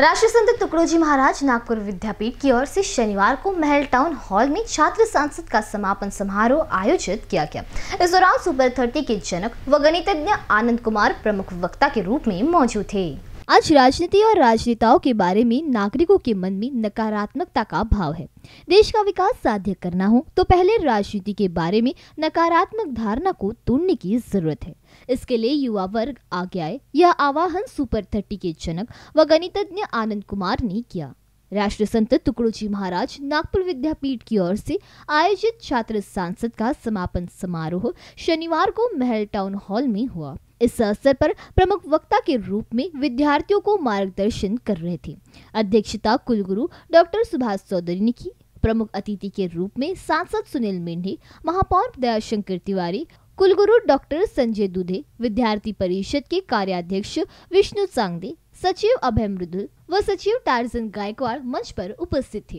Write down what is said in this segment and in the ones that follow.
राष्ट्रीय संत टुकड़ोजी महाराज नागपुर विद्यापीठ की ओर से शनिवार को महल टाउन हॉल में छात्र सांसद का समापन समारोह आयोजित किया गया इस दौरान सुपर थर्टी के जनक व गणितज्ञ आनंद कुमार प्रमुख वक्ता के रूप में मौजूद थे आज राजनीति और राजनेताओं के बारे में नागरिकों के मन में नकारात्मकता का भाव है देश का विकास साध्य करना हो तो पहले राजनीति के बारे में नकारात्मक धारणा को तोड़ने की जरूरत है इसके लिए युवा वर्ग आगे आए यह आवाहन सुपर थर्टी के जनक व गणितज्ञ आनंद कुमार ने किया राष्ट्र संत जी महाराज नागपुर विद्यापीठ की ओर से आयोजित छात्र सांसद का समापन समारोह शनिवार को महल टाउन हॉल में हुआ इस अवसर पर प्रमुख वक्ता के रूप में विद्यार्थियों को मार्गदर्शन कर रहे थे अध्यक्षता कुलगुरु डॉक्टर सुभाष चौधरी ने की प्रमुख अतिथि के रूप में सांसद सुनील मेढे महापौर दयाशंकर तिवारी कुलगुरु डॉक्टर संजय दुधे विद्यार्थी परिषद के कार्याध्यक्ष विष्णु सांगदे सचिव अभय मृदुल व सचिव टार्जन गायकवाड़ मंच पर उपस्थित थे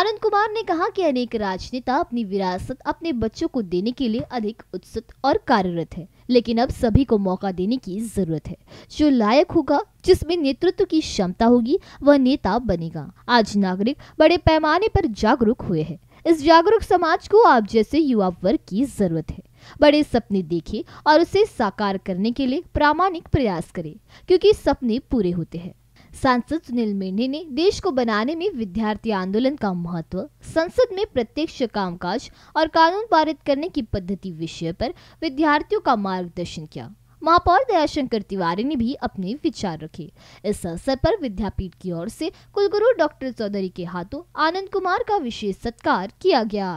आनंद कुमार ने कहा कि अनेक राजनेता अपनी विरासत अपने बच्चों को देने के लिए अधिक उत्सुक और कार्यरत है लेकिन अब सभी को मौका देने की जरूरत है जो लायक होगा जिसमें नेतृत्व की क्षमता होगी वह नेता बनेगा आज नागरिक बड़े पैमाने पर जागरूक हुए हैं इस जागरूक समाज को आप जैसे युवा वर्ग की जरूरत है बड़े सपने देखें और उसे साकार करने के लिए प्रामाणिक प्रयास करें क्योंकि सपने पूरे होते हैं सांसद सुनील मेढे ने देश को बनाने में विद्यार्थी आंदोलन का महत्व संसद में प्रत्यक्ष कामकाज और कानून पारित करने की पद्धति विषय पर विद्यार्थियों का मार्गदर्शन किया महापौर दयाशंकर तिवारी ने भी अपने विचार रखे इस अवसर पर विद्यापीठ की ओर से कुलगुरु डॉक्टर चौधरी के हाथों आनंद कुमार का विशेष सत्कार किया गया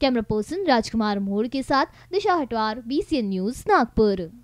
कैमरा पर्सन राजकुमार मोड़ के साथ दिशा हटवार बीसीएन न्यूज नागपुर